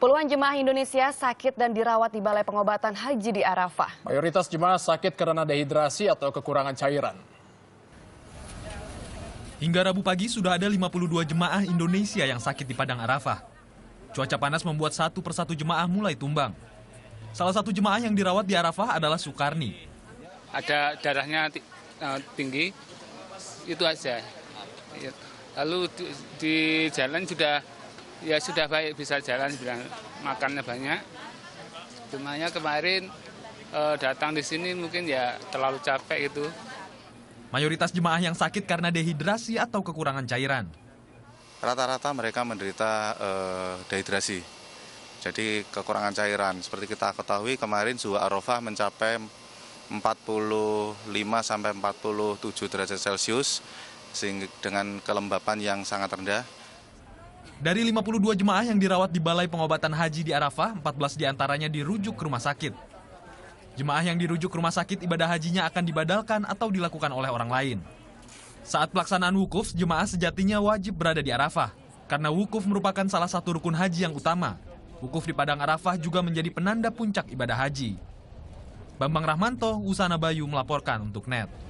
Puluhan jemaah Indonesia sakit dan dirawat di Balai Pengobatan Haji di Arafah. Mayoritas jemaah sakit karena dehidrasi atau kekurangan cairan. Hingga Rabu pagi sudah ada 52 jemaah Indonesia yang sakit di Padang Arafah. Cuaca panas membuat satu persatu jemaah mulai tumbang. Salah satu jemaah yang dirawat di Arafah adalah Sukarni. Ada darahnya eh, tinggi, itu aja. Iya. Lalu di, di jalan sudah ya sudah baik bisa jalan bilang makannya banyak cuma kemarin eh, datang di sini mungkin ya terlalu capek itu. mayoritas jemaah yang sakit karena dehidrasi atau kekurangan cairan rata-rata mereka menderita eh, dehidrasi jadi kekurangan cairan seperti kita ketahui kemarin suhu arafah mencapai 45 sampai 47 derajat Celcius sehingga dengan kelembapan yang sangat rendah dari 52 jemaah yang dirawat di Balai Pengobatan Haji di Arafah, 14 diantaranya dirujuk ke rumah sakit. Jemaah yang dirujuk ke rumah sakit ibadah hajinya akan dibadalkan atau dilakukan oleh orang lain. Saat pelaksanaan wukuf, jemaah sejatinya wajib berada di Arafah, karena wukuf merupakan salah satu rukun haji yang utama. Wukuf di Padang Arafah juga menjadi penanda puncak ibadah haji. Bambang Rahmanto, Usana Bayu melaporkan untuk NET.